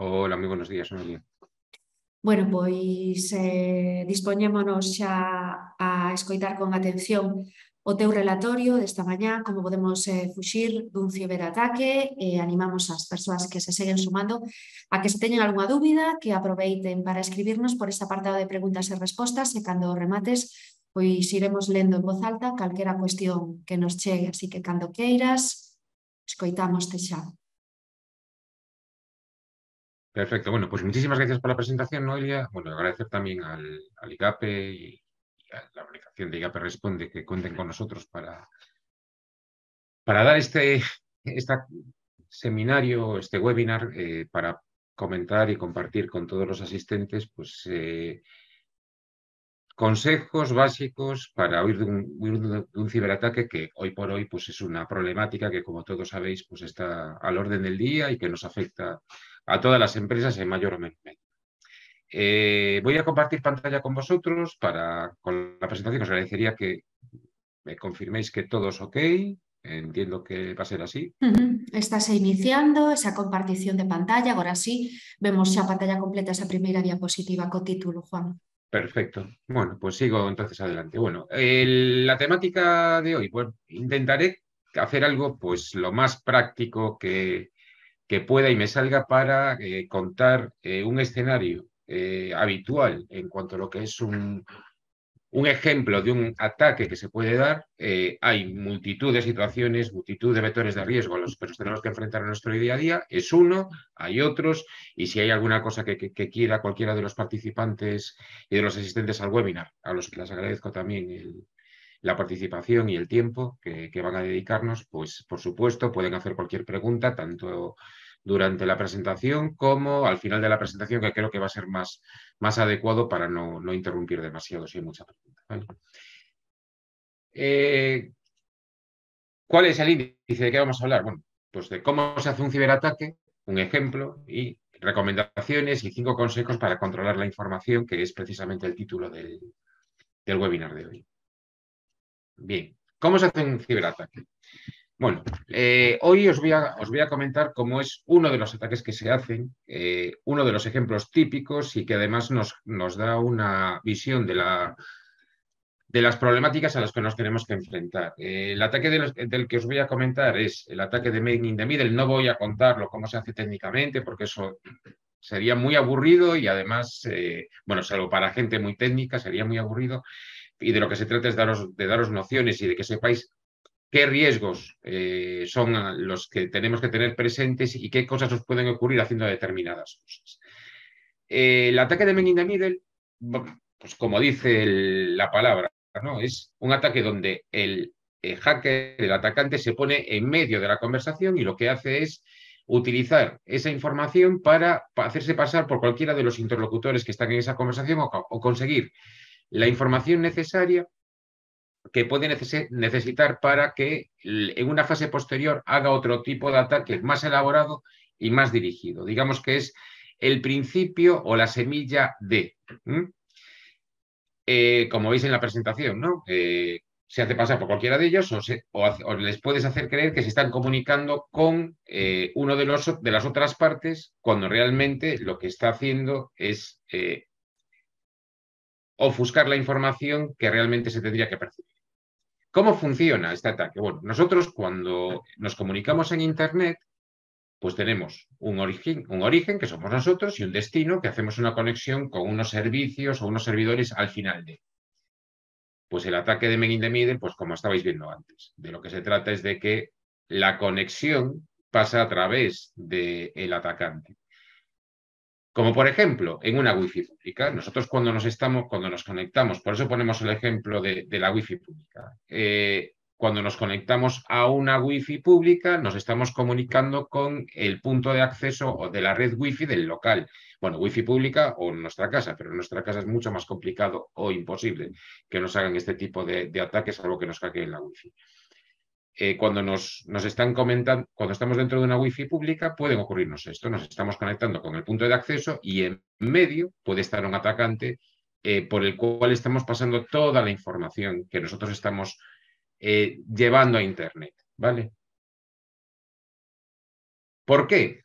Hola, moi buenos días, Noelia. Bueno, pois eh, dispoñémonos xa a escoitar con atención o teu relatorio desta mañá, como podemos eh, fuxir dun ciberataque, e eh, animamos as persoas que se seguen sumando a que se teñen algunha dúbida, que aproveiten para escribirnos por esta apartado de preguntas e respostas, e cando remates, pois iremos lendo en voz alta calquera cuestión que nos chegue, así que cando queiras, escoitámoste xa. Perfecto, bueno, pues muchísimas gracias por la presentación, Noelia. Bueno, agradecer también al, al e y, a la organización de IGAPE Responde que cuenten con nosotros para, para dar este, seminario, este webinar, eh, para comentar y compartir con todos los asistentes pues, eh, consejos básicos para huir de, un, de un, ciberataque que hoy por hoy pues, es una problemática que, como todos sabéis, pues, está al orden del día y que nos afecta a todas las empresas en mayor o menor medida. Eh, voy a compartir pantalla con vosotros para, con la presentación. Os agradecería que me confirméis que todo es ok. Entiendo que va a ser así. Estás iniciando esa compartición de pantalla. Ahora sí, vemos ya pantalla completa esa primera diapositiva con título, Juan. Perfecto. Bueno, pues sigo entonces adelante. Bueno, la temática de hoy, pues intentaré hacer algo pues lo más práctico que, que pueda y me salga para eh, contar eh, un escenario eh, habitual en cuanto a lo que es un, un ejemplo de un ataque que se puede dar, hay multitud de situaciones, multitud de vectores de riesgo a los que tenemos que enfrentar en nuestro día a día, es uno, hay otros, y si hay alguna cosa que, quiera cualquiera de los participantes y de los asistentes al webinar, a los que les agradezco también el, la participación y el tiempo que, van a dedicarnos, pues por supuesto pueden hacer cualquier pregunta, tanto durante la presentación como al final de la presentación, que creo que va a ser más, más adecuado para no, interrumpir demasiado si hay mucha pregunta. Eh, ¿Cuál es el índice? ¿De qué vamos a hablar? Bueno, pues de cómo se hace un ciberataque, un ejemplo, y recomendaciones y cinco consejos para controlar la información, que es precisamente el título del webinar de hoy. Bien, ¿cómo se hace un ciberataque? Bueno, eh, hoy os voy, a, comentar cómo es uno de los ataques que se hacen, eh, uno de los ejemplos típicos y que además nos, da una visión de, las problemáticas a las que nos tenemos que enfrentar. Eh, el ataque del que os voy a comentar es el ataque de Made in the Middle. No voy a contarlo cómo se hace técnicamente porque eso sería muy aburrido y además, bueno, salvo para gente muy técnica, sería muy aburrido y de lo que se trata es de daros nociones y de que sepáis qué riesgos eh, son los que tenemos que tener presentes y qué cosas os pueden ocurrir haciendo determinadas cosas. Eh, el ataque de Men Middle, pues como dice la palabra, ¿no? es un ataque donde el, eh, hacker, el atacante, se pone en medio de la conversación y lo que hace es utilizar esa información para, hacerse pasar por cualquiera de los interlocutores que están en esa conversación o conseguir la información necesaria que puede necesitar para que en una fase posterior haga otro tipo de ataque más elaborado y más dirigido. Digamos que es el principio o la semilla de. Eh, como veis en la presentación, ¿no? Eh, se hace pasar por cualquiera de ellos o, les puedes hacer creer que se están comunicando con eh, uno de, los, de las otras partes cuando realmente lo que está haciendo es ofuscar la información que realmente se tendría que percibir. ¿Cómo funciona este ataque? Bueno, nosotros cuando nos comunicamos en Internet, pues tenemos un origen, un origen que somos nosotros y un destino que hacemos una conexión con unos servicios o unos servidores al final de. Pues el ataque de Men in the Middle, pues como estabais viendo antes, de lo que se trata es de que la conexión pasa a través del el atacante. Como por ejemplo, en una wifi pública, nosotros cuando nos estamos, cuando nos conectamos, por eso ponemos el ejemplo de, de la wifi pública. Eh, cuando nos conectamos a una wifi pública, nos estamos comunicando con el punto de acceso o de la red wifi del local. Bueno, wifi pública o nuestra casa, pero en nuestra casa es mucho más complicado o imposible que nos hagan este tipo de, de ataques, algo que nos en la wifi. fi eh, cuando nos, están cuando estamos dentro de una wifi pública, pueden ocurrirnos esto. Nos estamos conectando con el punto de acceso y en medio puede estar un atacante eh, por el cual estamos pasando toda la información que nosotros estamos eh, llevando a Internet. ¿Vale? ¿Por qué?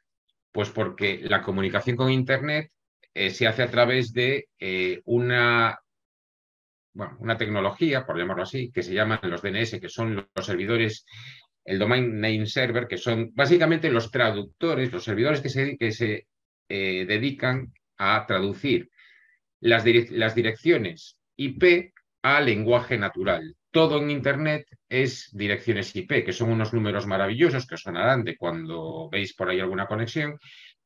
Pues porque la comunicación con Internet se hace a través de una bueno, una tecnología, por llamarlo así, que se llaman los DNS, que son los servidores, el Domain Name Server, que son básicamente los traductores, los servidores que se, que se eh, dedican a traducir las, las direcciones IP a lenguaje natural. Todo en Internet es direcciones IP, que son unos números maravillosos que os sonarán de cuando veis por ahí alguna conexión,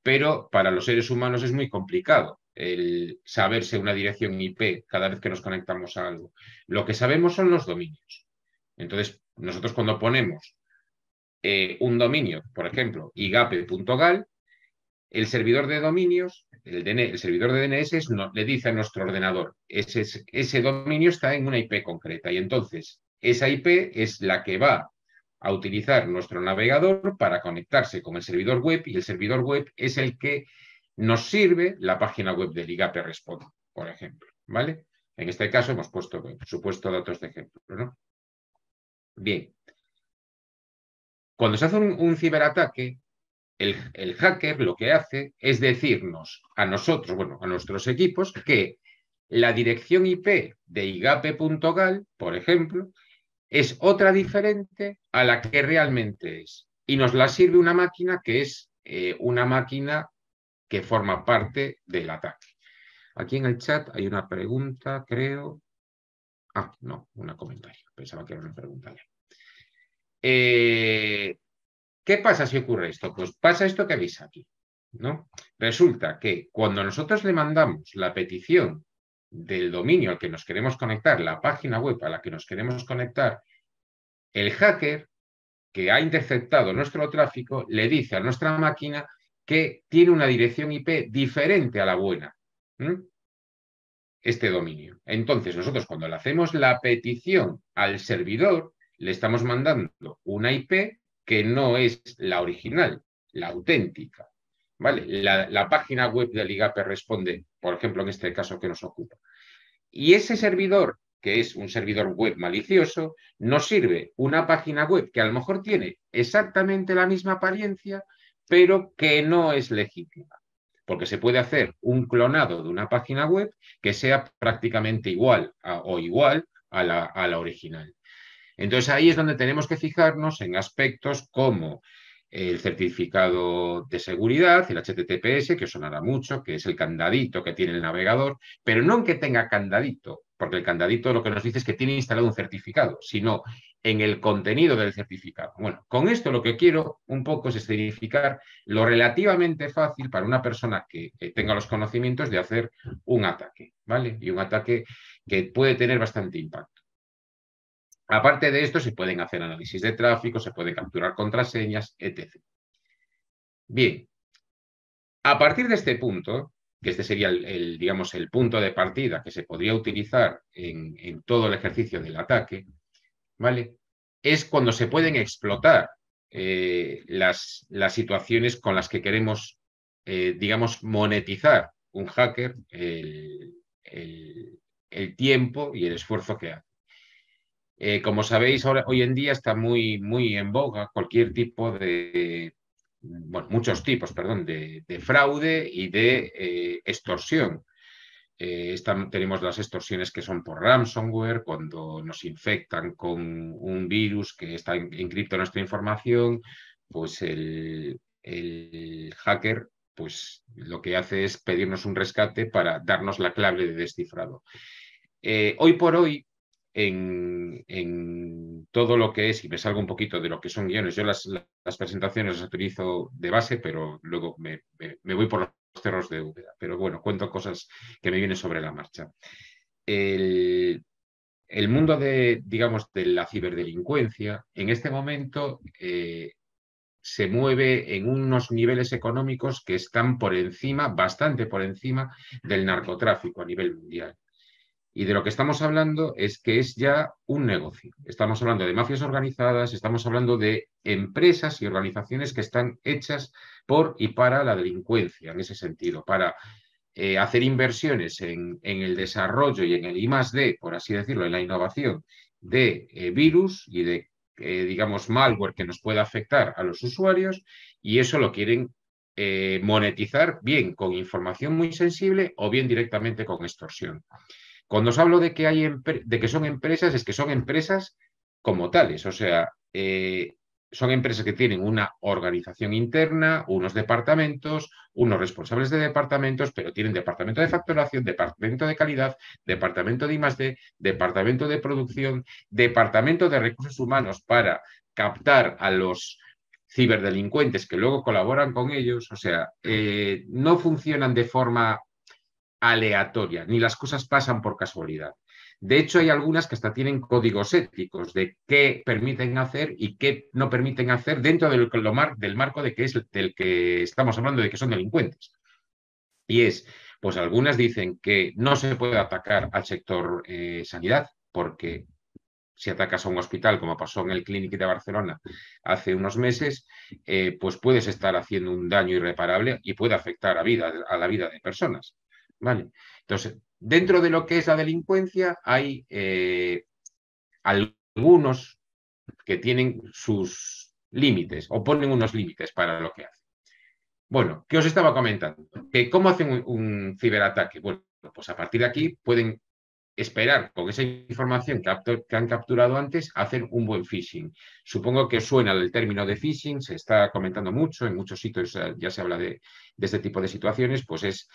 pero para los seres humanos es muy complicado el saberse una dirección IP cada vez que nos conectamos a algo. Lo que sabemos son los dominios. Entonces, nosotros cuando ponemos eh, un dominio, por ejemplo, igape.gal, el servidor de dominios, el, servidor de DNS le dice a nuestro ordenador, ese dominio está en una IP concreta y entonces esa IP es la que va a utilizar nuestro navegador para conectarse con el servidor web y el servidor web es el que nos sirve la página web del igap Responde, por ejemplo. ¿vale? En este caso hemos puesto, supuesto, datos de ejemplo. Bien. Cuando se hace un, ciberataque, el, el, hacker lo que hace es decirnos a nosotros, bueno, a nuestros equipos, que la dirección IP de igape.gal, por ejemplo, es otra diferente a la que realmente es. Y nos la sirve una máquina que es eh, una máquina que forma parte del ataque. Aquí en el chat hay una pregunta, creo. Ah, no, una comentario. Pensaba que era una pregunta eh, ¿Qué pasa si ocurre esto? Pues pasa esto que veis aquí. ¿no? Resulta que cuando nosotros le mandamos la petición del dominio al que nos queremos conectar, la página web a la que nos queremos conectar, el hacker que ha interceptado nuestro tráfico le dice a nuestra máquina que tiene una dirección IP diferente a la buena, este dominio. Entonces, nosotros cuando le hacemos la petición al servidor, le estamos mandando una IP que no es la original, la auténtica. ¿Vale? La, página web de IGAP responde, por ejemplo, en este caso que nos ocupa. Y ese servidor, que es un servidor web malicioso, nos sirve una página web que a lo mejor tiene exactamente la misma apariencia, pero que no es legítima. Porque se puede hacer un clonado de una página web que sea prácticamente igual o igual a la original. Entonces ahí es donde tenemos que fijarnos en aspectos como el certificado de seguridad, el HTTPS, que sonará mucho, que es el candadito que tiene el navegador, pero no en que tenga candadito, porque el candadito lo que nos dice es que tiene instalado un certificado, sino en el contenido del certificado. Bueno, con esto lo que quiero un poco es escenificar lo relativamente fácil para una persona que tenga los conocimientos de hacer un ataque, ¿vale? Y un ataque que puede tener bastante impacto. Aparte de esto, se pueden hacer análisis de tráfico, se pueden capturar contraseñas, etc. Bien, a partir de este punto, que este sería el, digamos, el punto de partida que se podría utilizar en, todo el ejercicio del ataque, ¿vale? Es cuando se pueden explotar eh, las, las, situaciones con las que queremos, eh, digamos, monetizar un hacker el, el tiempo y el esfuerzo que hace. Eh, como sabéis, hoy en día está muy, muy en boga cualquier tipo de, bueno, muchos tipos, perdón, de, fraude y de eh, extorsión. Eh, tenemos las extorsiones que son por ransomware, cuando nos infectan con un virus que está encripto en nuestra información, pues el, hacker pues lo que hace es pedirnos un rescate para darnos la clave de descifrado. hoy por hoy en, todo lo que es, y me salgo un poquito de lo que son guiones, yo las, presentaciones las utilizo de base, pero luego me, voy por los cerros de Úbeda. Pero bueno, cuento cosas que me vienen sobre la marcha. El, mundo de, digamos, de la ciberdelincuencia, en este momento eh, se mueve en unos niveles económicos que están por encima, bastante por encima del narcotráfico a nivel mundial. Y de lo que estamos hablando es que es ya un negocio. Estamos hablando de mafias organizadas, estamos hablando de empresas y organizaciones que están hechas por y para la delincuencia, en ese sentido, para eh, hacer inversiones en, el desarrollo y en el I por así decirlo, en la innovación de eh, virus y de, eh, digamos, malware que nos pueda afectar a los usuarios y eso lo quieren monetizar bien con información muy sensible o bien directamente con extorsión. Cuando os hablo de que, hay de que son empresas, es que son empresas como tales, o sea, eh, son empresas que tienen una organización interna, unos departamentos, unos responsables de departamentos, pero tienen departamento de facturación, departamento de calidad, departamento de I+D, departamento de producción, departamento de recursos humanos para captar a los ciberdelincuentes que luego colaboran con ellos, o sea, eh, no funcionan de forma aleatoria, ni las cosas pasan por casualidad. De hecho, hay algunas que hasta tienen códigos éticos de qué permiten hacer y qué no permiten hacer dentro del, del marco de que es del que estamos hablando de que son delincuentes. Y es, pues algunas dicen que no se puede atacar al sector eh, sanidad porque si atacas a un hospital, como pasó en el Clínic de Barcelona hace unos meses, eh, pues puedes estar haciendo un daño irreparable y puede afectar a, vida, a la vida de personas. ¿vale? Entonces, dentro de lo que es la delincuencia hay eh, algunos que tienen sus límites o ponen unos límites para lo que hacen. Bueno, ¿qué os estaba comentando? ¿Que ¿Cómo hacen un, ciberataque? Bueno, pues a partir de aquí pueden esperar con esa información que, han capturado antes hacer un buen phishing. Supongo que suena el término de phishing, se está comentando mucho, en muchos sitios eh, ya se habla de este tipo de situaciones, pues es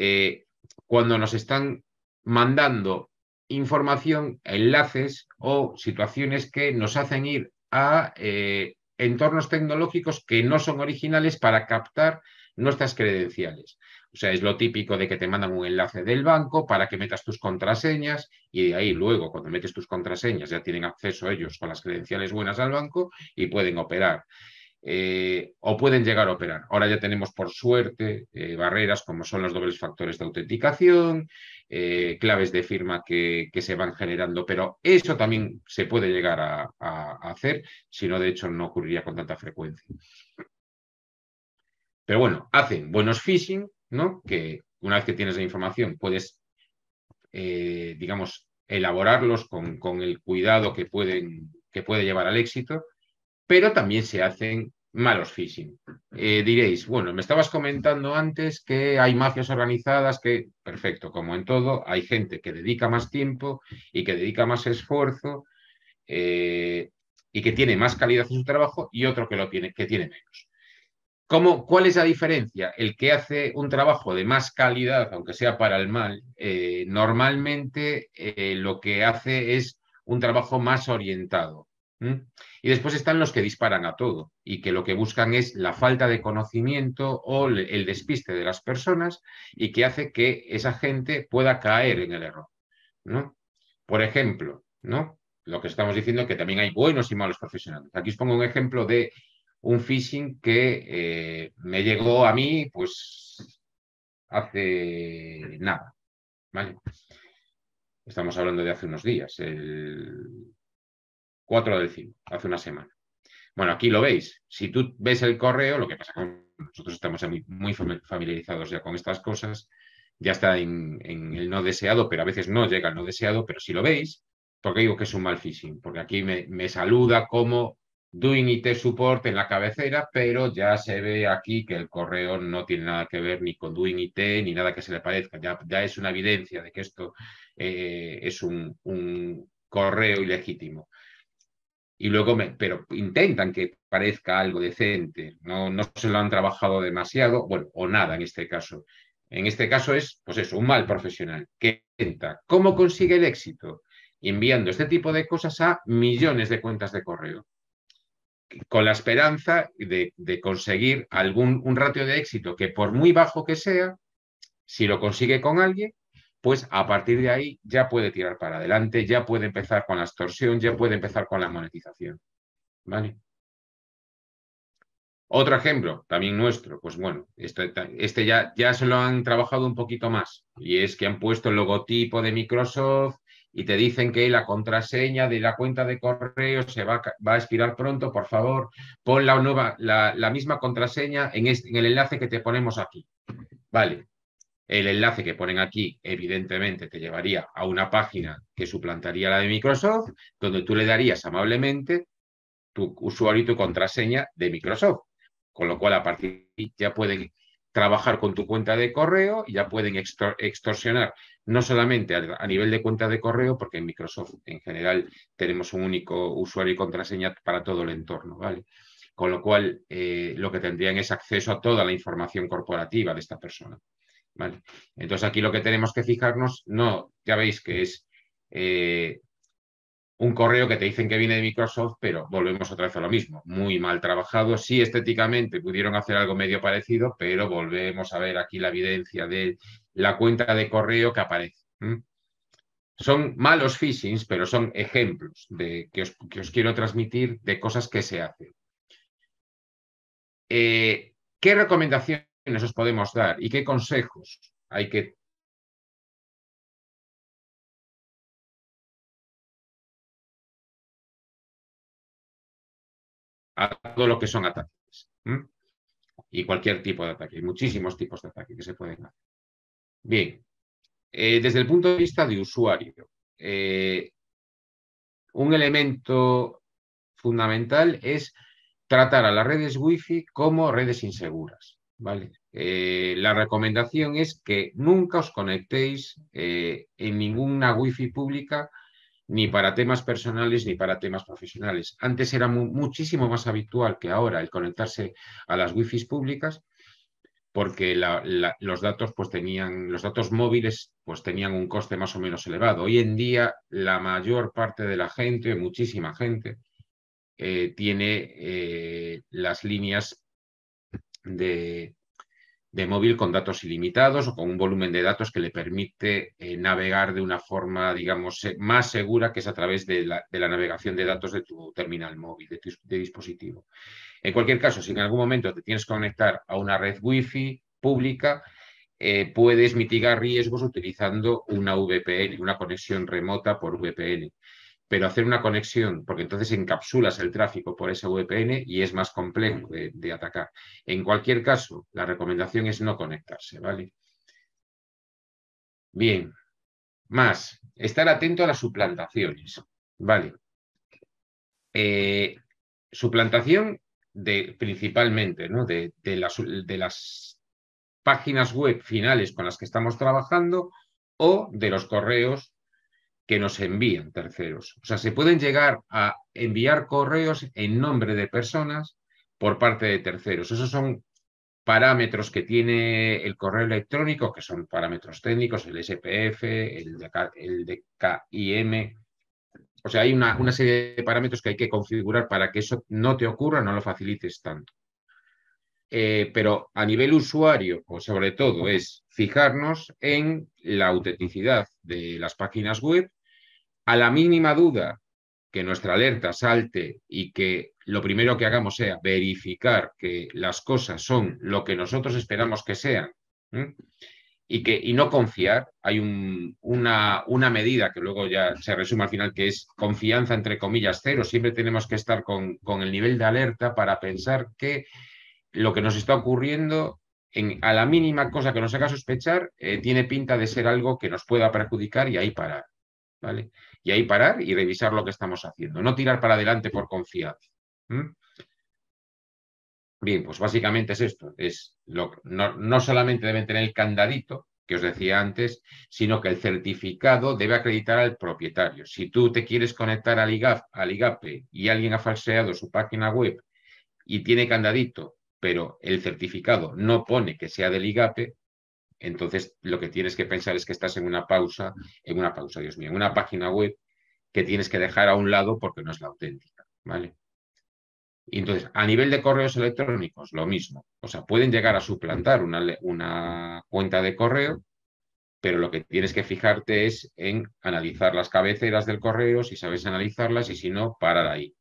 eh, cuando nos están mandando información, enlaces o situaciones que nos hacen ir a eh, entornos tecnológicos que no son originales para captar nuestras credenciales. O sea, es lo típico de que te mandan un enlace del banco para que metas tus contraseñas y de ahí luego, cuando metes tus contraseñas, ya tienen acceso ellos con las credenciales buenas al banco y pueden operar. Eh, o pueden llegar a operar. Ahora ya tenemos, por suerte, eh, barreras como son los dobles factores de autenticación, eh, claves de firma que, se van generando, pero eso también se puede llegar a, hacer, si no, de hecho, no ocurriría con tanta frecuencia. Pero bueno, hacen buenos phishing, ¿no? que una vez que tienes la información puedes, digamos, elaborarlos con, con el cuidado que, pueden, que puede llevar al éxito pero también se hacen malos phishing. Eh, diréis, bueno, me estabas comentando antes que hay mafias organizadas que, perfecto, como en todo, hay gente que dedica más tiempo y que dedica más esfuerzo eh, y que tiene más calidad en su trabajo y otro que lo tiene, que tiene menos. ¿Cómo, ¿Cuál es la diferencia? El que hace un trabajo de más calidad, aunque sea para el mal, eh, normalmente lo que hace es un trabajo más orientado. Y después están los que disparan a todo y que lo que buscan es la falta de conocimiento o el despiste de las personas y que hace que esa gente pueda caer en el error. ¿no? Por ejemplo, ¿no? lo que estamos diciendo es que también hay buenos y malos profesionales. Aquí os pongo un ejemplo de un phishing que eh, me llegó a mí pues hace nada. ¿vale? Estamos hablando de hace unos días, el 4 del 5, hace una semana. Bueno, aquí lo veis. Si tú ves el correo, lo que pasa con nosotros estamos muy, familiarizados ya con estas cosas, ya está en, el no deseado, pero a veces no llega al no deseado, pero si lo veis, porque digo que es un mal phishing, porque aquí me, saluda como doing IT support en la cabecera, pero ya se ve aquí que el correo no tiene nada que ver ni con doing IT ni nada que se le parezca. Ya, ya es una evidencia de que esto eh, es un, un correo ilegítimo y luego pero intentan que parezca algo decente, no, no se lo han trabajado demasiado, bueno, o nada en este caso. En este caso es, pues un mal profesional que intenta. ¿Cómo consigue el éxito? Enviando este tipo de cosas a millones de cuentas de correo, con la esperanza de, de conseguir algún un ratio de éxito que por muy bajo que sea, si lo consigue con alguien, pues a partir de ahí ya puede tirar para adelante, ya puede empezar con la extorsión, ya puede empezar con la monetización. ¿Vale? Otro ejemplo, también nuestro, pues bueno, este, ya, ya se lo han trabajado un poquito más y es que han puesto el logotipo de Microsoft y te dicen que la contraseña de la cuenta de correo se va, a expirar pronto, por favor, pon la, nueva, la, la misma contraseña en, este, en el enlace que te ponemos aquí. Vale, el enlace que ponen aquí, evidentemente, te llevaría a una página que suplantaría la de Microsoft, donde tú le darías amablemente tu usuario y tu contraseña de Microsoft. Con lo cual, a partir de ahí ya pueden trabajar con tu cuenta de correo y ya pueden extorsionar, no solamente a nivel de cuenta de correo, porque en Microsoft en general tenemos un único usuario y contraseña para todo el entorno, ¿vale? Con lo cual, eh, lo que tendrían es acceso a toda la información corporativa de esta persona. Entonces aquí lo que tenemos que fijarnos, no, ya veis que es eh, un correo que te dicen que viene de Microsoft, pero volvemos otra vez a lo mismo, muy mal trabajado. Sí, estéticamente pudieron hacer algo medio parecido, pero volvemos a ver aquí la evidencia de la cuenta de correo que aparece. Son malos phishings, pero son ejemplos de, que, os, quiero transmitir de cosas que se hacen. Eh, ¿Qué recomendaciones? os podemos dar y qué consejos hay que a todo lo que son ataques. Y cualquier tipo de ataque. Hay muchísimos tipos de ataque que se pueden hacer. Bien, eh, desde el punto de vista de usuario, eh, un elemento fundamental es tratar a las redes wifi como redes inseguras. Vale. Eh, la recomendación es que nunca os conectéis eh, en ninguna wifi pública, ni para temas personales ni para temas profesionales. Antes era muchísimo más habitual que ahora el conectarse a las wifi públicas, porque los datos pues tenían los datos móviles pues tenían un coste más o menos elevado. Hoy en día la mayor parte de la gente, muchísima gente, eh, tiene las líneas de, móvil con datos ilimitados o con un volumen de datos que le permite eh, navegar de una forma, digamos, más segura que es a través de la, navegación de datos de tu terminal móvil, de tu dispositivo. En cualquier caso, si en algún momento te tienes que conectar a una red Wi-Fi pública, eh, puedes mitigar riesgos utilizando una VPN, una conexión remota por VPN pero hacer una conexión, porque entonces encapsulas el tráfico por ese VPN y es más complejo de, atacar. En cualquier caso, la recomendación es no conectarse, ¿vale? Bien, más, estar atento a las suplantaciones, ¿vale? Eh, suplantación de, principalmente ¿no? de, de las páginas web finales con las que estamos trabajando o de los correos que nos envían terceros. O sea, se pueden llegar a enviar correos en nombre de personas por parte de terceros. Esos son parámetros que tiene el correo electrónico, que son parámetros técnicos, el SPF, el, de DKIM. O sea, hay una, serie de parámetros que hay que configurar para que eso no te ocurra, no lo facilites tanto. Eh, pero a nivel usuario, o sobre todo, es fijarnos en la autenticidad de las páginas web a la mínima duda que nuestra alerta salte y que lo primero que hagamos sea verificar que las cosas son lo que nosotros esperamos que sean y, que, y no confiar, hay una, una, medida que luego ya se resume al final que es confianza entre comillas cero, siempre tenemos que estar con, el nivel de alerta para pensar que lo que nos está ocurriendo en, a la mínima cosa que nos haga sospechar eh, tiene pinta de ser algo que nos pueda perjudicar y ahí parar. ¿vale? y ahí parar y revisar lo que estamos haciendo. No tirar para adelante por confianza. Bien, pues básicamente es esto. Es lo, no, solamente deben tener el candadito que os decía antes, sino que el certificado debe acreditar al propietario. Si tú te quieres conectar al, IGAF, al IGAPE y alguien ha falseado su página web y tiene candadito, pero el certificado no pone que sea del IGAPE, entonces, lo que tienes que pensar es que estás en una pausa, en una pausa, Dios mío, en una página web que tienes que dejar a un lado porque no es la auténtica, ¿vale? Y entonces, a nivel de correos electrónicos, lo mismo. O sea, pueden llegar a suplantar una, una cuenta de correo, pero lo que tienes que fijarte es en analizar las cabeceras del correo, si sabes analizarlas y si no, parar ahí.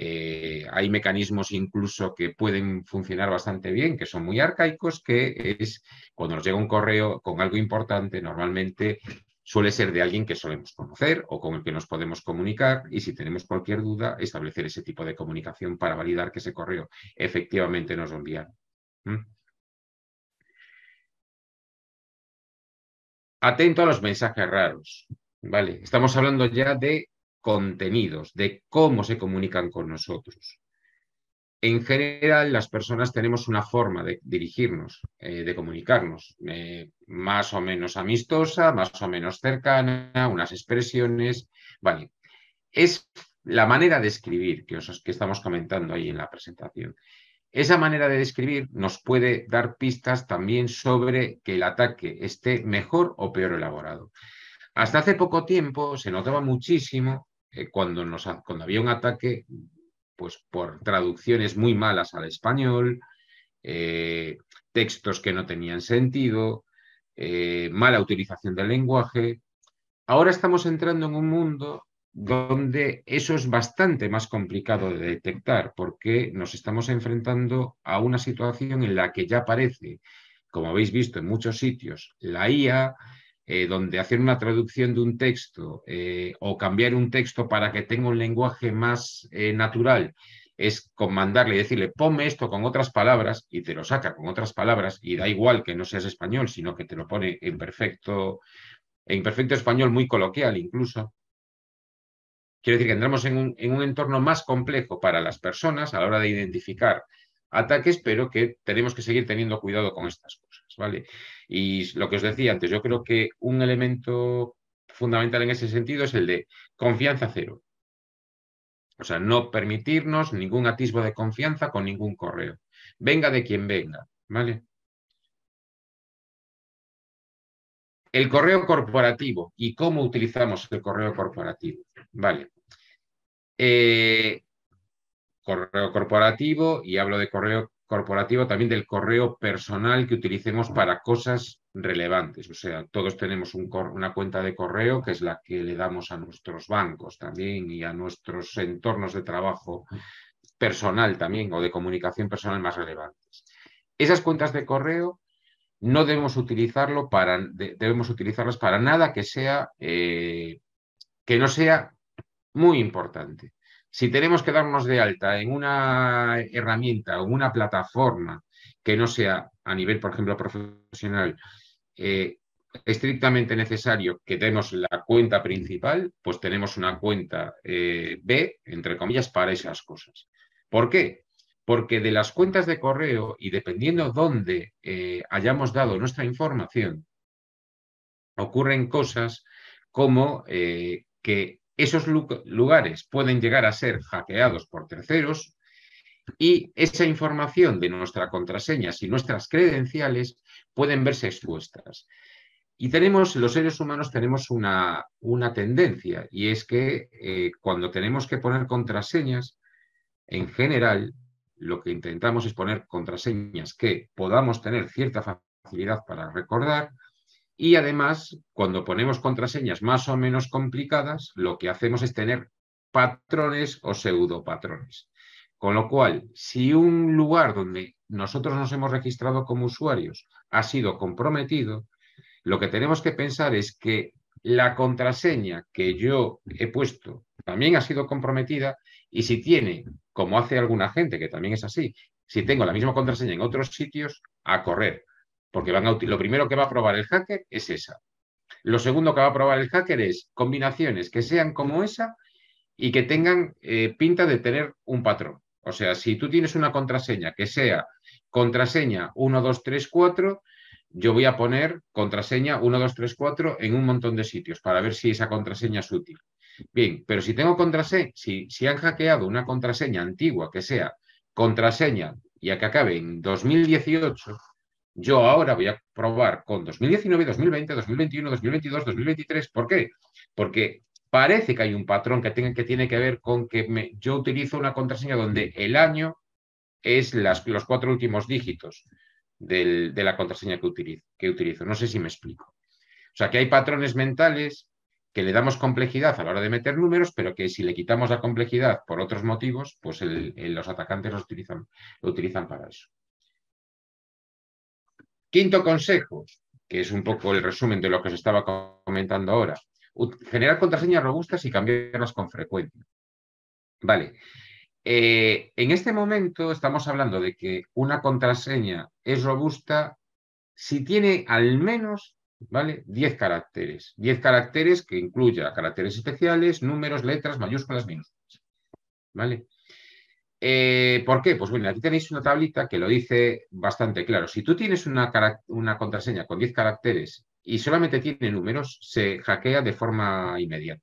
Eh, hay mecanismos incluso que pueden funcionar bastante bien, que son muy arcaicos, que es cuando nos llega un correo con algo importante, normalmente suele ser de alguien que solemos conocer o con el que nos podemos comunicar y si tenemos cualquier duda, establecer ese tipo de comunicación para validar que ese correo efectivamente nos lo envían. ¿Mm? Atento a los mensajes raros. Vale, estamos hablando ya de contenidos, de cómo se comunican con nosotros. En general, las personas tenemos una forma de dirigirnos, eh, de comunicarnos, eh, más o menos amistosa, más o menos cercana, unas expresiones. Vale, es la manera de escribir que, que estamos comentando ahí en la presentación. Esa manera de describir nos puede dar pistas también sobre que el ataque esté mejor o peor elaborado. Hasta hace poco tiempo se notaba muchísimo cuando, nos, había un ataque pues, por traducciones muy malas al español, eh, textos que no tenían sentido, eh, mala utilización del lenguaje. Ahora estamos entrando en un mundo donde eso es bastante más complicado de detectar porque nos estamos enfrentando a una situación en la que ya aparece, como habéis visto en muchos sitios, la IA, eh, donde hacer una traducción de un texto eh, o cambiar un texto para que tenga un lenguaje más eh, natural es comandarle y decirle, ponme esto con otras palabras y te lo saca con otras palabras y da igual que no seas español, sino que te lo pone en perfecto, en español, muy coloquial incluso. Quiero decir que entramos en un entorno más complejo para las personas a la hora de identificar ataques, pero que tenemos que seguir teniendo cuidado con estas cosas. ¿vale? Y lo que os decía antes, yo creo que un elemento fundamental en ese sentido es el de confianza cero. O sea, no permitirnos ningún atisbo de confianza con ningún correo. Venga de quien venga, ¿vale? El correo corporativo y cómo utilizamos el correo corporativo. Vale. Eh, correo corporativo y hablo de correo corporativo, también del correo personal que utilicemos para cosas relevantes. O sea, todos tenemos una cuenta de correo que es la que le damos a nuestros bancos también y a nuestros entornos de trabajo personal también o de comunicación personal más relevantes. Esas cuentas de correo no debemos, utilizarlo para, debemos utilizarlas para nada que sea eh, que no sea muy importante. Si tenemos que darnos de alta en una herramienta o una plataforma que no sea a nivel, por ejemplo, profesional, eh, estrictamente necesario que demos la cuenta principal, pues tenemos una cuenta eh, B, entre comillas, para esas cosas. ¿Por qué? Porque de las cuentas de correo y dependiendo dónde eh, hayamos dado nuestra información, ocurren cosas como que esos lugares pueden llegar a ser hackeados por terceros y esa información de nuestras contraseñas y nuestras credenciales pueden verse expuestas. Y tenemos, los seres humanos tenemos una, una tendencia y es que eh, cuando tenemos que poner contraseñas, en general, lo que intentamos es poner contraseñas que podamos tener cierta facilidad para recordar, y además, cuando ponemos contraseñas más o menos complicadas, lo que hacemos es tener patrones o pseudopatrones. Con lo cual, si un lugar donde nosotros nos hemos registrado como usuarios ha sido comprometido, lo que tenemos que pensar es que la contraseña que yo he puesto también ha sido comprometida y si tiene, como hace alguna gente, que también es así, si tengo la misma contraseña en otros sitios, a correr. Porque van a, lo primero que va a probar el hacker es esa. Lo segundo que va a probar el hacker es combinaciones que sean como esa y que tengan eh, pinta de tener un patrón. O sea, si tú tienes una contraseña que sea contraseña 1234, yo voy a poner contraseña 1234 en un montón de sitios para ver si esa contraseña es útil. Bien, pero si tengo contraseña, si, si han hackeado una contraseña antigua que sea contraseña y a que acabe en 2018, yo ahora voy a probar con 2019, 2020, 2021, 2022, 2023. ¿Por qué? Porque parece que hay un patrón que, tiene que, ver con que yo utilizo una contraseña donde el año es los cuatro últimos dígitos de la contraseña que utilizo, No sé si me explico. O sea, que hay patrones mentales que le damos complejidad a la hora de meter números, pero que si le quitamos la complejidad por otros motivos, pues los atacantes lo utilizan para eso. Quinto consejo, que es un poco el resumen de lo que os estaba comentando ahora. Generar contraseñas robustas y cambiarlas con frecuencia. Vale. Eh, en este momento estamos hablando de que una contraseña es robusta si tiene al menos ¿vale? 10 caracteres. 10 caracteres que incluya caracteres especiales, números, letras, mayúsculas, minúsculas. ¿Vale? Eh, ¿Por qué? Pues bueno, aquí tenéis una tablita que lo dice bastante claro. Si tú tienes una, contraseña con 10 caracteres y solamente tiene números, se hackea de forma inmediata.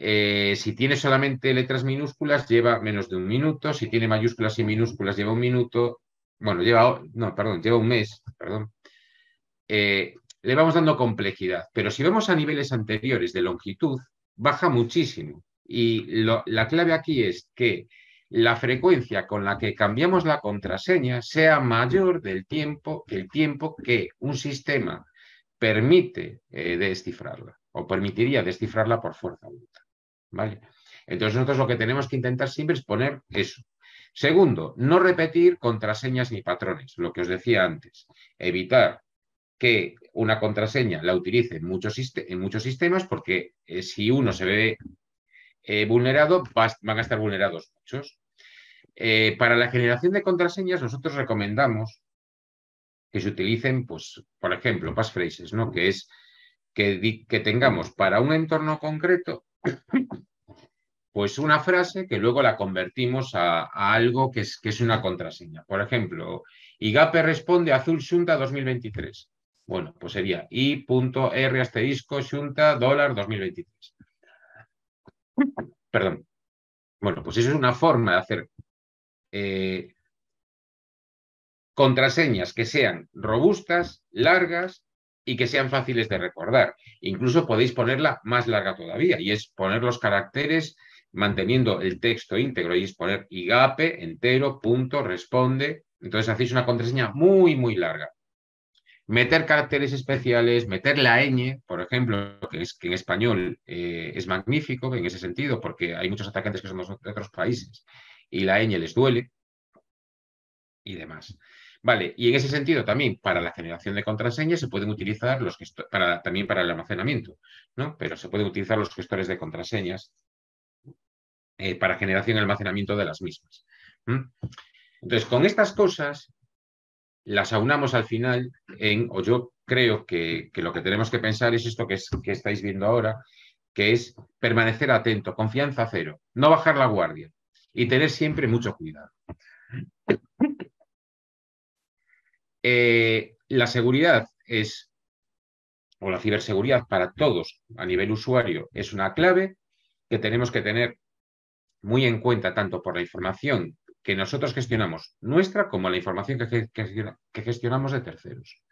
Eh, si tiene solamente letras minúsculas, lleva menos de un minuto. Si tiene mayúsculas y minúsculas, lleva un minuto. Bueno, lleva, no, perdón, lleva un mes, perdón. Eh, le vamos dando complejidad. Pero si vemos a niveles anteriores de longitud, baja muchísimo. Y la clave aquí es que la frecuencia con la que cambiamos la contraseña sea mayor del tiempo, el tiempo que un sistema permite eh, descifrarla o permitiría descifrarla por fuerza bruta. ¿vale? Entonces nosotros lo que tenemos que intentar siempre es poner eso. Segundo, no repetir contraseñas ni patrones, lo que os decía antes. Evitar que una contraseña la utilice en muchos, sistemas porque eh, si uno se ve eh, vulnerado, van a estar vulnerados muchos. Eh, para la generación de contraseñas, nosotros recomendamos que se utilicen, pues, por ejemplo, passphrases, ¿no? Que es que, tengamos para un entorno concreto, pues una frase que luego la convertimos a, algo que es, que es, una contraseña. Por ejemplo, IGAPE responde Azul Xunta 2023. Bueno, pues sería I.R asterisco Xunta dólar 2023. Perdón. Bueno, pues eso es una forma de hacer eh, contraseñas que sean robustas, largas y que sean fáciles de recordar. Incluso podéis ponerla más larga todavía y es poner los caracteres manteniendo el texto íntegro y es poner IGAPE entero, punto, responde. Entonces hacéis una contraseña muy, muy larga meter caracteres especiales, meter la ñ, por ejemplo, que, es, que en español eh, es magnífico en ese sentido, porque hay muchos atacantes que son de otros países y la ñ les duele y demás. Vale, y en ese sentido también para la generación de contraseñas se pueden utilizar los para, también para el almacenamiento, ¿no? Pero se pueden utilizar los gestores de contraseñas eh, para generación y almacenamiento de las mismas. Entonces, con estas cosas las aunamos al final en, o yo creo que, lo que tenemos que pensar es esto que, es, que estáis viendo ahora, que es permanecer atento, confianza cero, no bajar la guardia y tener siempre mucho cuidado. Eh, la seguridad es, o la ciberseguridad para todos a nivel usuario, es una clave que tenemos que tener muy en cuenta tanto por la información que nosotros gestionamos nuestra como la información que, gestionamos de terceros.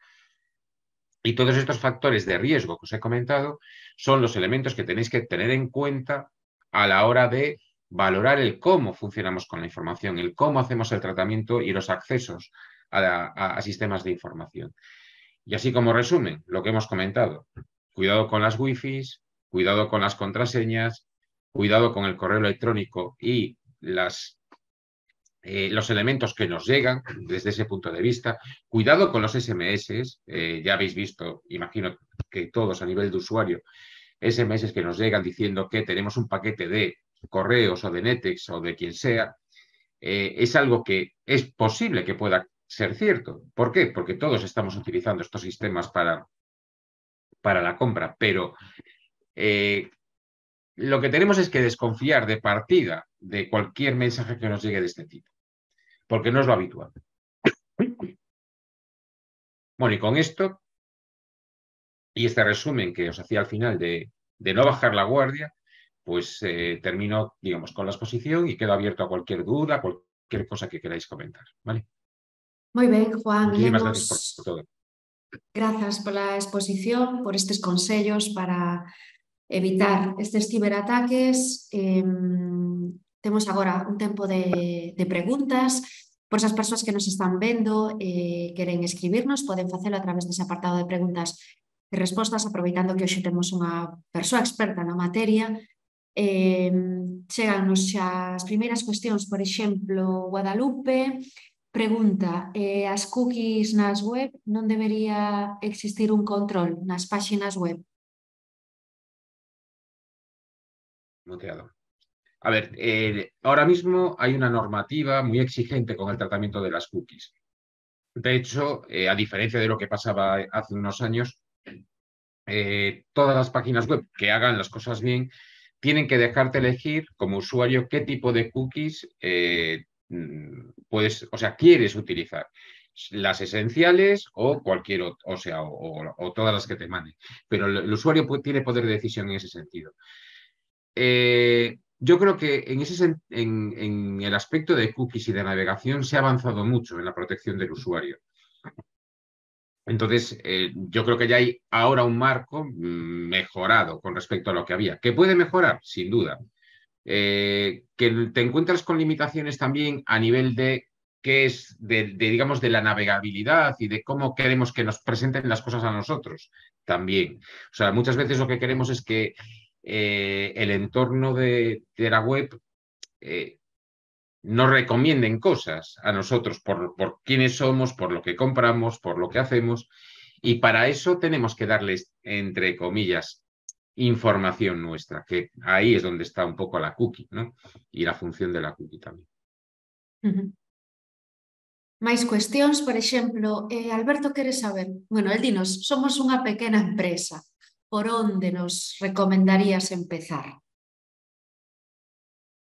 Y todos estos factores de riesgo que os he comentado son los elementos que tenéis que tener en cuenta a la hora de valorar el cómo funcionamos con la información, el cómo hacemos el tratamiento y los accesos a, a, sistemas de información. Y así como resumen, lo que hemos comentado, cuidado con las wifis, cuidado con las contraseñas, cuidado con el correo electrónico y las eh, los elementos que nos llegan desde ese punto de vista. Cuidado con los SMS, eh, ya habéis visto, imagino que todos a nivel de usuario, SMS que nos llegan diciendo que tenemos un paquete de correos o de Netex o de quien sea, eh, es algo que es posible que pueda ser cierto. ¿Por qué? Porque todos estamos utilizando estos sistemas para la compra, pero lo que tenemos es que desconfiar de partida de cualquier mensaje que nos llegue de este tipo porque no es lo habitual. Bueno, y con esto y este resumen que os hacía al final de, no bajar la guardia, pues eh, termino, digamos, con la exposición y quedo abierto a cualquier duda, cualquier cosa que queráis comentar. ¿vale? Muy bien, Juan. Muchísimas gracias por todo. Gracias por la exposición, por estos consejos para evitar estos ciberataques. Em, Temos agora un tempo de, de preguntas, Por esas persoas que nos están vendo e eh, queren escribirnos, poden facelo a través dese apartado de preguntas e respostas, aproveitando que hoxe temos unha persoa experta na materia. Eh, cheganos xa as primeiras cuestións, por exemplo, Guadalupe pregunta, eh, as cookies nas web non debería existir un control nas páxinas web? Moteado. A ver, eh, ahora mismo hay una normativa muy exigente con el tratamiento de las cookies. De hecho, eh, a diferencia de lo que pasaba hace unos años, eh, todas las páginas web que hagan las cosas bien tienen que dejarte elegir como usuario qué tipo de cookies mm, puedes, o sea, quieres utilizar las esenciales o cualquier, o sea, o, todas las que te manden. Pero el, usuario tiene poder de decisión en ese sentido yo creo que en, ese, en, el aspecto de cookies y de navegación se ha avanzado mucho en la protección del usuario. Entonces, eh, yo creo que ya hay ahora un marco mm, mejorado con respecto a lo que había. ¿Que puede mejorar? Sin duda. Eh, que te encuentras con limitaciones también a nivel de qué es, de, digamos, de la navegabilidad y de cómo queremos que nos presenten las cosas a nosotros también. O sea, muchas veces lo que queremos es que eh, el entorno de, la web eh, nos recomienden cosas a nosotros por, por quiénes somos, por lo que compramos, por lo que hacemos. Y para eso tenemos que darles, entre comillas, información nuestra, que ahí es donde está un poco la cookie, ¿no? Y la función de la cookie también. Más cuestiones, por ejemplo, eh, Alberto quiere saber, bueno, él dinos, somos una pequeña empresa, ¿por dónde nos recomendarías empezar?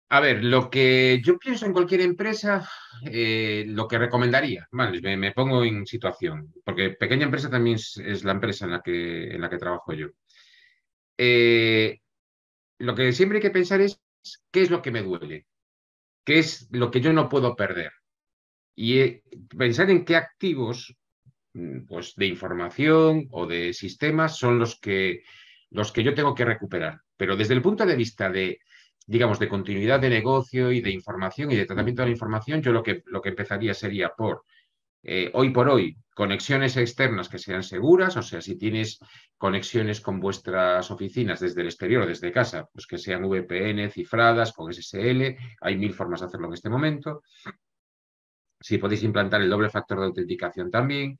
A ver, lo que yo pienso en cualquier empresa, eh, lo que recomendaría, vale, me, pongo en situación, porque pequeña empresa también es, la empresa en la que, en la que trabajo yo. Eh, lo que siempre hay que pensar es qué es lo que me duele, qué es lo que yo no puedo perder. Y eh, pensar en qué activos Mm, pues, de información o de sistemas son los que, los que yo tengo que recuperar. Pero desde el punto de vista de, digamos, de continuidad de negocio y de información y de tratamiento de la información, yo lo que, lo que empezaría sería por, eh, hoy por hoy, conexiones externas que sean seguras, o sea, si tienes conexiones con vuestras oficinas desde el exterior, o desde casa, pues que sean VPN, cifradas, con SSL, hay mil formas de hacerlo en este momento. Si podéis implantar el doble factor de autenticación también,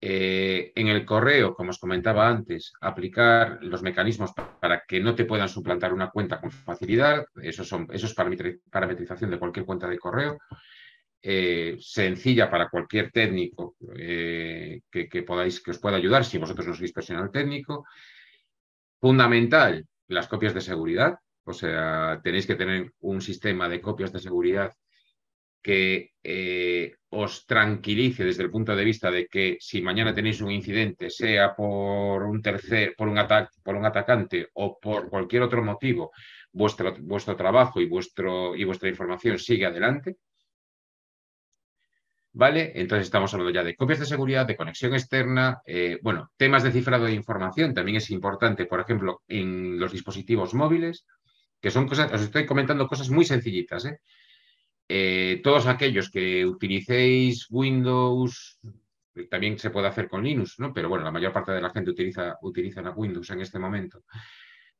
eh, en el correo, como os comentaba antes, aplicar los mecanismos para que no te puedan suplantar una cuenta con facilidad. Eso, son, es parametrización de cualquier cuenta de correo. Eh, sencilla para cualquier técnico eh, que, que, podáis, que os pueda ayudar si vosotros no sois personal técnico. Fundamental, las copias de seguridad. O sea, tenéis que tener un sistema de copias de seguridad que eh, os tranquilice desde el punto de vista de que si mañana tenéis un incidente, sea por un tercer, por un ataque, por un atacante o por cualquier otro motivo, vuestro, vuestro trabajo y, vuestro, y vuestra información sigue adelante. ¿Vale? Entonces estamos hablando ya de copias de seguridad, de conexión externa, eh, bueno, temas de cifrado de información también es importante, por ejemplo, en los dispositivos móviles, que son cosas, os estoy comentando cosas muy sencillitas, ¿eh? Eh, todos aquellos que utilicéis Windows, también se puede hacer con Linux, ¿no? Pero bueno, la mayor parte de la gente utiliza, utiliza Windows en este momento.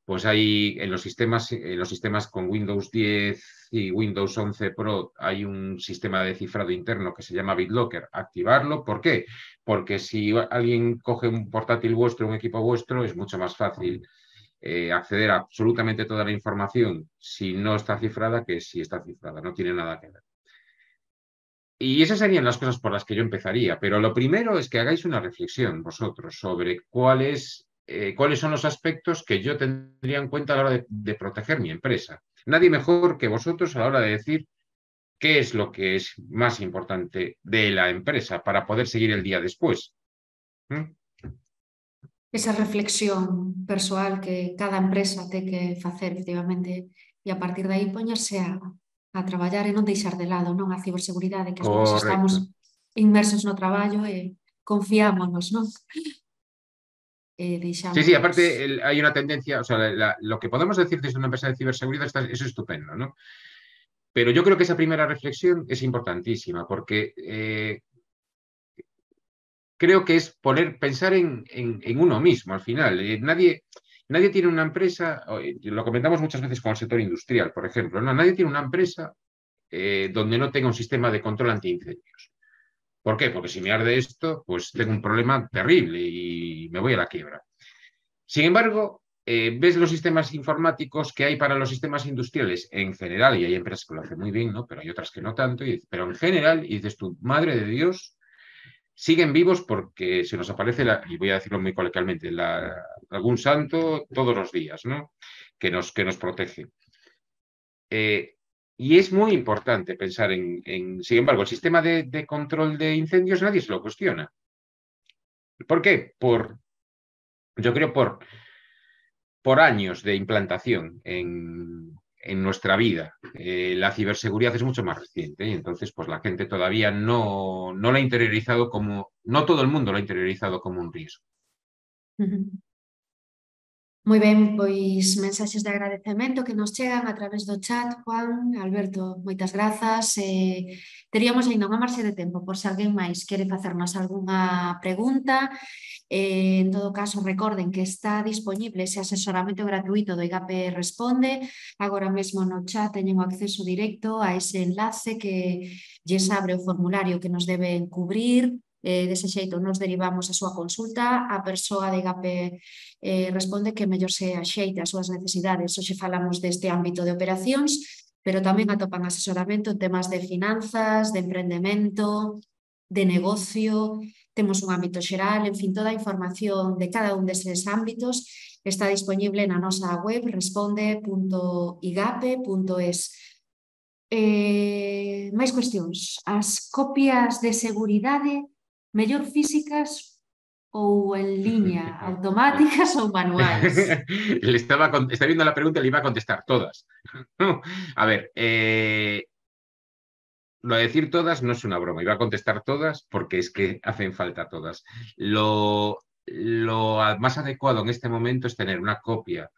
Pues hay en los sistemas, en los sistemas con Windows 10 y Windows 11 Pro hay un sistema de cifrado interno que se llama BitLocker. Activarlo, ¿por qué? Porque si alguien coge un portátil vuestro, un equipo vuestro, es mucho más fácil eh, acceder a absolutamente toda la información si no está cifrada que si está cifrada, no tiene nada que ver. Y esas serían las cosas por las que yo empezaría, pero lo primero es que hagáis una reflexión vosotros sobre eh, cuáles son los aspectos que yo tendría en cuenta a la hora de, proteger mi empresa. Nadie mejor que vosotros a la hora de decir qué es lo que es más importante de la empresa para poder seguir el día después esa reflexión personal que cada empresa tiene que hacer, efectivamente y a partir de ahí ponerse a, trabajar en y no de lado no a de que estamos inmersos en en trabajo y confiámonos, no Eh, Sí, sí, aparte hay una tendencia, o sea, lo que podemos decir desde una empresa de ciberseguridad está, es estupendo, ¿no? Pero yo creo que esa primera reflexión es importantísima porque eh, creo que es poner, pensar en, uno mismo al final. Eh, nadie, nadie tiene una empresa, eh, lo comentamos muchas veces con el sector industrial, por ejemplo, nadie tiene una empresa eh, donde no tenga un sistema de control antiincendios. ¿Por qué? Porque si me arde esto, pues tengo un problema terrible y me voy a la quiebra. Sin embargo, ves los sistemas informáticos que hay para los sistemas industriales en general, y hay empresas que lo hacen muy bien, ¿no? Pero hay otras que no tanto, pero en general, y dices tú, madre de Dios, siguen vivos porque se nos aparece, y voy a decirlo muy coloquialmente, algún santo todos los días, ¿no? Que nos, que nos protege. Eh, y es muy importante pensar en, sin embargo, el sistema de, control de incendios nadie se lo cuestiona. ¿Por qué? Por, yo creo por, por años de implantación en, en nuestra vida. Eh, la ciberseguridad es mucho más reciente y ¿eh? entonces pues la gente todavía no, no la ha interiorizado como, no todo el mundo lo ha interiorizado como un riesgo. Moi ben, pois mensaxes de agradecemento que nos chegan a través do chat, Juan, Alberto, moitas grazas. Eh, teríamos ainda unha marxe de tempo por se alguén máis quere facernos algunha pregunta. Eh, en todo caso, recorden que está disponible ese asesoramento gratuito do IGAP Responde. Agora mesmo no chat teñen o acceso directo a ese enlace que lles abre o formulario que nos deben cubrir Eh, dese xeito, nos derivamos a súa consulta, a persoa de GAPE eh, responde que mellor se axeite as súas necesidades. Hoxe falamos deste ámbito de operacións, pero tamén atopan asesoramento en temas de finanzas, de emprendemento, de negocio, temos un ámbito xeral, en fin, toda a información de cada un deses ámbitos está disponible na nosa web responde.igape.es. Eh, máis cuestións. As copias de seguridade Mejor físicas o en línea, automáticas o manuales? le estaba, está viendo la pregunta, le iba a contestar todas. a ver, eh, lo de decir todas no es una broma, iba a contestar todas porque es que hacen falta todas. Lo, más adecuado en este momento es tener una copia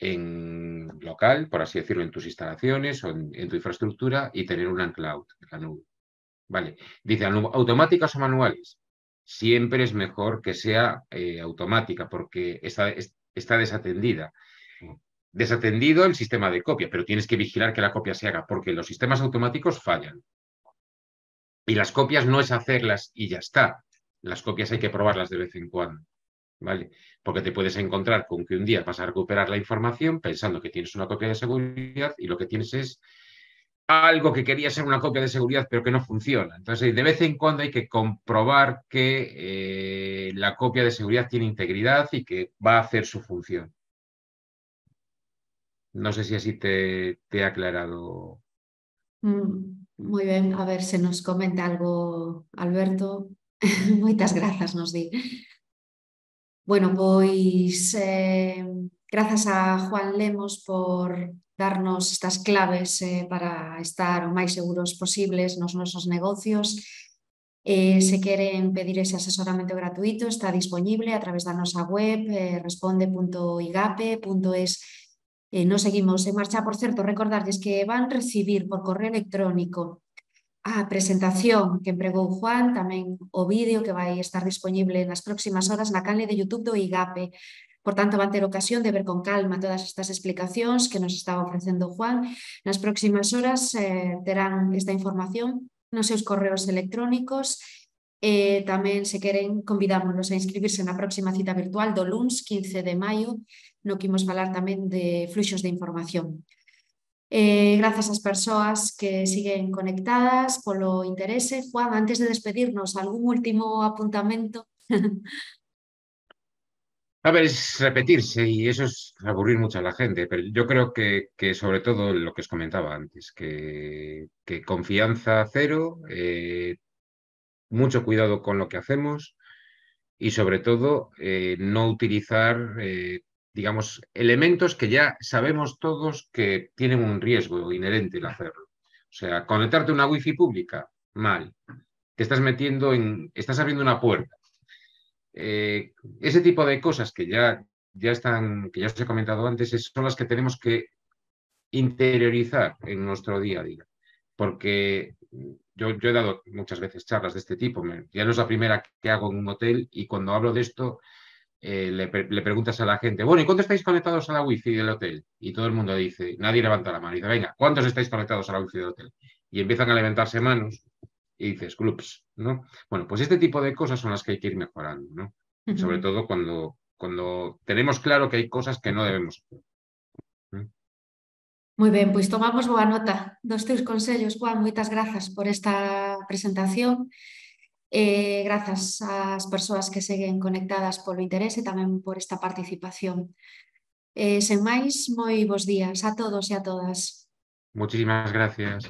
en local, por así decirlo, en tus instalaciones o en, tu infraestructura y tener una en cloud, la nube. Dice, ¿automáticas o manuales? Siempre es mejor que sea eh, automática porque está, está desatendida. Desatendido el sistema de copia, pero tienes que vigilar que la copia se haga porque los sistemas automáticos fallan. Y las copias no es hacerlas y ya está. Las copias hay que probarlas de vez en cuando. ¿Vale? Porque te puedes encontrar con que un día vas a recuperar la información pensando que tienes una copia de seguridad y lo que tienes es algo que quería ser una copia de seguridad, pero que no funciona. Entonces, de vez en cuando hay que comprobar que eh, la copia de seguridad tiene integridad y que va a hacer su función. No sé si así te, he aclarado. Mm, muy bien, a ver, se nos comenta algo, Alberto. Muchas gracias, nos di. Bueno, pues eh, gracias a Juan Lemos por darnos estas claves eh, para estar o máis seguros posibles en nuestros negocios. Eh, se queren pedir ese asesoramiento gratuito, está disponible a través da nosa web eh, responde.igape.es. Eh, nos seguimos en marcha, por cierto, recordarles que van a recibir por correo electrónico a presentación que entregó Juan, también o vídeo que va a estar disponible en las próximas horas na canle de YouTube de IGAPE. Por tanto, va a tener ocasión de ver con calma todas estas explicaciones que nos estaba ofreciendo Juan. En las próximas horas eh, terán esta información en sus correos electrónicos eh, También se quieren convidámonos a inscribirse en la próxima cita virtual do LUNS 15 de mayo. no quimos hablar también de fluxos de información. Eh, gracias a las personas que siguen conectadas por lo interese. Juan, antes de despedirnos, algún último apuntamiento? A ver, es repetirse y eso es aburrir mucho a la gente, pero yo creo que, sobre todo lo que os comentaba antes, que, confianza cero, eh, mucho cuidado con lo que hacemos y sobre todo eh, no utilizar, eh, digamos, elementos que ya sabemos todos que tienen un riesgo inherente el hacerlo. O sea, conectarte a una wifi pública, mal. Te estás metiendo en, estás abriendo una puerta eh, ese tipo de cosas que ya, ya están, que ya os he comentado antes, son las que tenemos que interiorizar en nuestro día a día. Porque yo, he dado muchas veces charlas de este tipo, ya no es la primera que hago en un hotel y cuando hablo de esto eh, le, preguntas a la gente, bueno, ¿y cuántos estáis conectados a la wifi del hotel? Y todo el mundo dice, nadie levanta la mano, y dice, venga, ¿cuántos estáis conectados a la wifi del hotel? Y empiezan a levantarse manos y dices, clubs, ¿no? Bueno, pues este tipo de cosas son las que hay que ir mejorando, ¿no? Uh -huh. Sobre todo cuando, cuando tenemos claro que hay cosas que no debemos hacer. ¿no? Moi ben, pois tomamos boa nota dos teus consellos, Juan, moitas grazas por esta presentación. Eh, grazas ás persoas que seguen conectadas polo interese e tamén por esta participación. Eh, sen máis, moi bons días a todos e a todas. Muchísimas gracias.